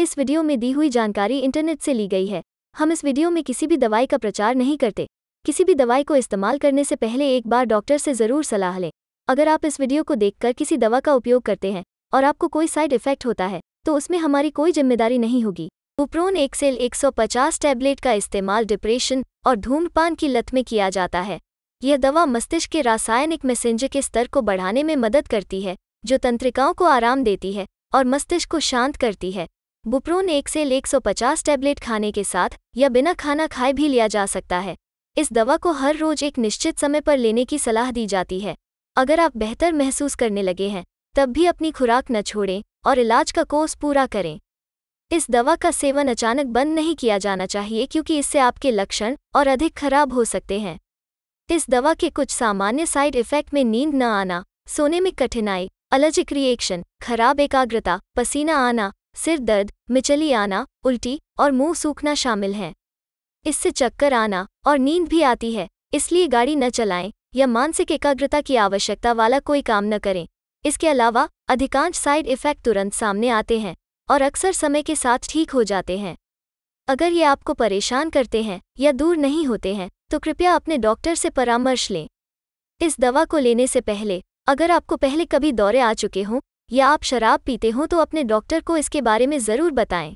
इस वीडियो में दी हुई जानकारी इंटरनेट से ली गई है हम इस वीडियो में किसी भी दवाई का प्रचार नहीं करते किसी भी दवाई को इस्तेमाल करने से पहले एक बार डॉक्टर से ज़रूर सलाह लें अगर आप इस वीडियो को देखकर किसी दवा का उपयोग करते हैं और आपको कोई साइड इफेक्ट होता है तो उसमें हमारी कोई जिम्मेदारी नहीं होगी एक एक्सेल 150 टैबलेट का इस्तेमाल डिप्रेशन और धूम्रपान की लत में किया जाता है यह दवा मस्तिष्क के रासायनिक मैसेंजर के स्तर को बढ़ाने में मदद करती है जो तंत्रिकाओं को आराम देती है और मस्तिष्क को शांत करती है बुप्रोन एक से सौ पचास टैबलेट खाने के साथ या बिना खाना खाए भी लिया जा सकता है इस दवा को हर रोज एक निश्चित समय पर लेने की सलाह दी जाती है अगर आप बेहतर महसूस करने लगे हैं तब भी अपनी खुराक न छोड़ें और इलाज का कोर्स पूरा करें इस दवा का सेवन अचानक बंद नहीं किया जाना चाहिए क्योंकि इससे आपके लक्षण और अधिक खराब हो सकते हैं इस दवा के कुछ सामान्य साइड इफेक्ट में नींद न आना सोने में कठिनाई अलर्जिक रिएक्शन खराब एकाग्रता पसीना आना सिर दर्द मिचली आना उल्टी और मुंह सूखना शामिल हैं इससे चक्कर आना और नींद भी आती है इसलिए गाड़ी न चलाएं या मानसिक एकाग्रता की आवश्यकता वाला कोई काम न करें इसके अलावा अधिकांश साइड इफ़ेक्ट तुरंत सामने आते हैं और अक्सर समय के साथ ठीक हो जाते हैं अगर ये आपको परेशान करते हैं या दूर नहीं होते हैं तो कृपया अपने डॉक्टर से परामर्श लें इस दवा को लेने से पहले अगर आपको पहले कभी दौरे आ चुके हों या आप शराब पीते हों तो अपने डॉक्टर को इसके बारे में ज़रूर बताएं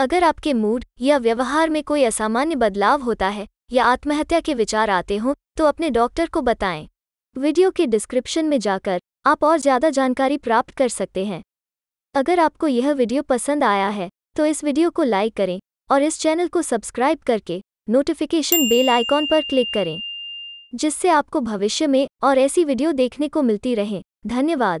अगर आपके मूड या व्यवहार में कोई असामान्य बदलाव होता है या आत्महत्या के विचार आते हों तो अपने डॉक्टर को बताएं वीडियो के डिस्क्रिप्शन में जाकर आप और ज़्यादा जानकारी प्राप्त कर सकते हैं अगर आपको यह वीडियो पसंद आया है तो इस वीडियो को लाइक करें और इस चैनल को सब्सक्राइब करके नोटिफिकेशन बेल आइकॉन पर क्लिक करें जिससे आपको भविष्य में और ऐसी वीडियो देखने को मिलती रहे धन्यवाद